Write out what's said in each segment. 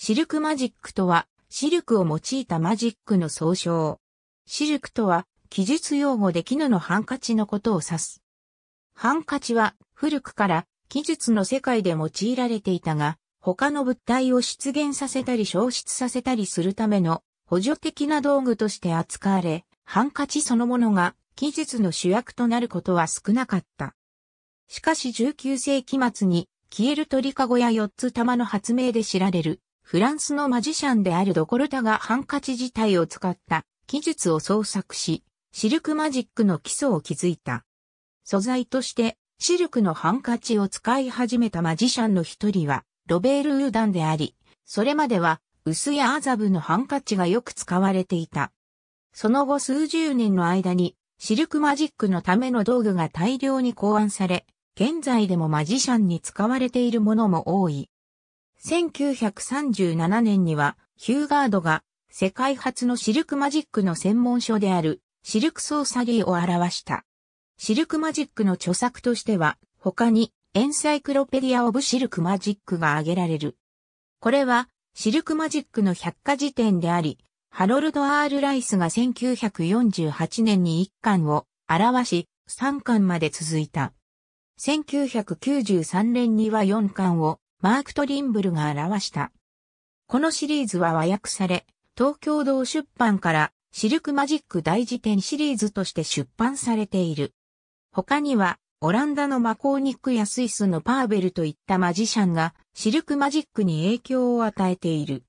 シルクマジックとは、シルクを用いたマジックの総称。シルクとは、記述用語で絹のハンカチのことを指す。ハンカチは、古くから、記述の世界で用いられていたが、他の物体を出現させたり消失させたりするための補助的な道具として扱われ、ハンカチそのものが記述の主役となることは少なかった。しかし19世紀末に消える鳥かごや四つ玉の発明で知られるフランスのマジシャンであるドコルタがハンカチ自体を使った技術を創作し、シルクマジックの基礎を築いた。素材としてシルクのハンカチを使い始めたマジシャンの一人はロベール・ウーダンであり、それまでは薄やアザブのハンカチがよく使われていた。その後数十年の間にシルクマジックのための道具が大量に考案され、現在でもマジシャンに使われているものも多い。1937年には、ヒューガードが世界初のシルクマジックの専門書であるシルクソーサリーを表した。シルクマジックの著作としては、他にエンサイクロペディア・オブ・シルク・マジックが挙げられる。これは、シルク・マジックの百科事典であり、ハロルド・アール・ライスが1948年に1巻を表し、3巻まで続いた。1993年には4巻をマーク・トリンブルが表した。このシリーズは和訳され、東京堂出版からシルクマジック大辞典シリーズとして出版されている。他には、オランダのマコーニックやスイスのパーベルといったマジシャンがシルクマジックに影響を与えている。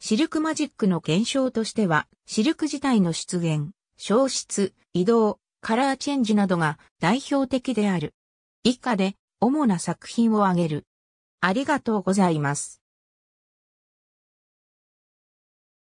シルクマジックの現象としては、シルク自体の出現、消失、移動、カラーチェンジなどが代表的である。以下で主な作品を挙げる。ありがとうございます。